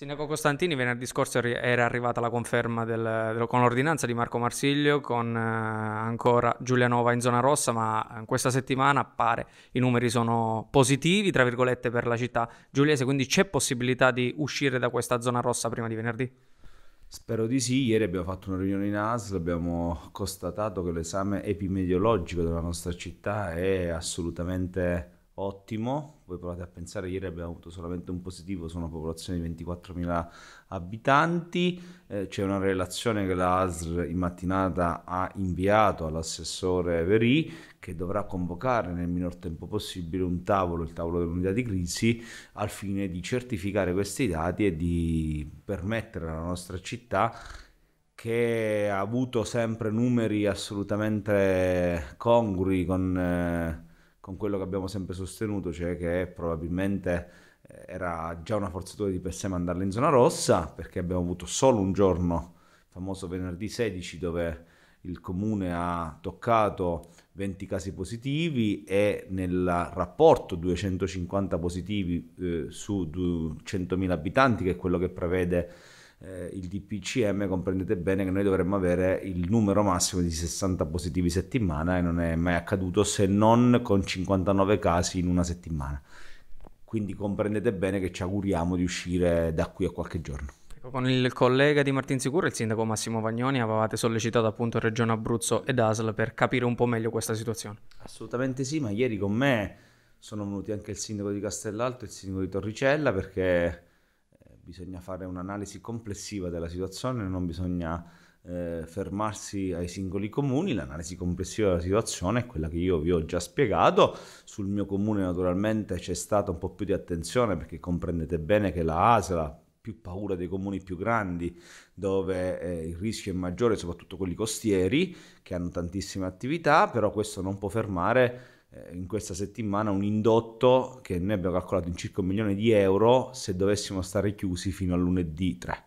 Sindaco Costantini, venerdì scorso era arrivata la conferma del, del, con l'ordinanza di Marco Marsiglio, con eh, ancora Giulianova in zona rossa, ma eh, questa settimana pare i numeri sono positivi, tra virgolette, per la città giuliese, quindi c'è possibilità di uscire da questa zona rossa prima di venerdì? Spero di sì, ieri abbiamo fatto una riunione in ASL, abbiamo constatato che l'esame epimediologico della nostra città è assolutamente ottimo. Voi provate a pensare, ieri abbiamo avuto solamente un positivo su una popolazione di 24.000 abitanti, eh, c'è una relazione che la ASR in mattinata ha inviato all'assessore Veri che dovrà convocare nel minor tempo possibile un tavolo, il tavolo dell'unità di crisi, al fine di certificare questi dati e di permettere alla nostra città che ha avuto sempre numeri assolutamente congrui con... Eh, con quello che abbiamo sempre sostenuto, cioè che probabilmente eh, era già una forzatura di per sé mandarla in zona rossa, perché abbiamo avuto solo un giorno, il famoso venerdì 16, dove il comune ha toccato 20 casi positivi e nel rapporto 250 positivi eh, su 100.000 abitanti, che è quello che prevede eh, il DPCM comprendete bene che noi dovremmo avere il numero massimo di 60 positivi settimana e non è mai accaduto se non con 59 casi in una settimana. Quindi comprendete bene che ci auguriamo di uscire da qui a qualche giorno. Ecco, con il collega di Martin Sicuro il sindaco Massimo Vagnoni avevate sollecitato appunto Regione Abruzzo ed ASL per capire un po' meglio questa situazione. Assolutamente sì, ma ieri con me sono venuti anche il sindaco di Castellalto e il sindaco di Torricella perché bisogna fare un'analisi complessiva della situazione, non bisogna eh, fermarsi ai singoli comuni, l'analisi complessiva della situazione è quella che io vi ho già spiegato, sul mio comune naturalmente c'è stata un po' più di attenzione perché comprendete bene che la ASLA più paura dei comuni più grandi dove eh, il rischio è maggiore, soprattutto quelli costieri che hanno tantissime attività, però questo non può fermare eh, in questa settimana un indotto che noi abbiamo calcolato in circa un milione di euro se dovessimo stare chiusi fino a lunedì 3.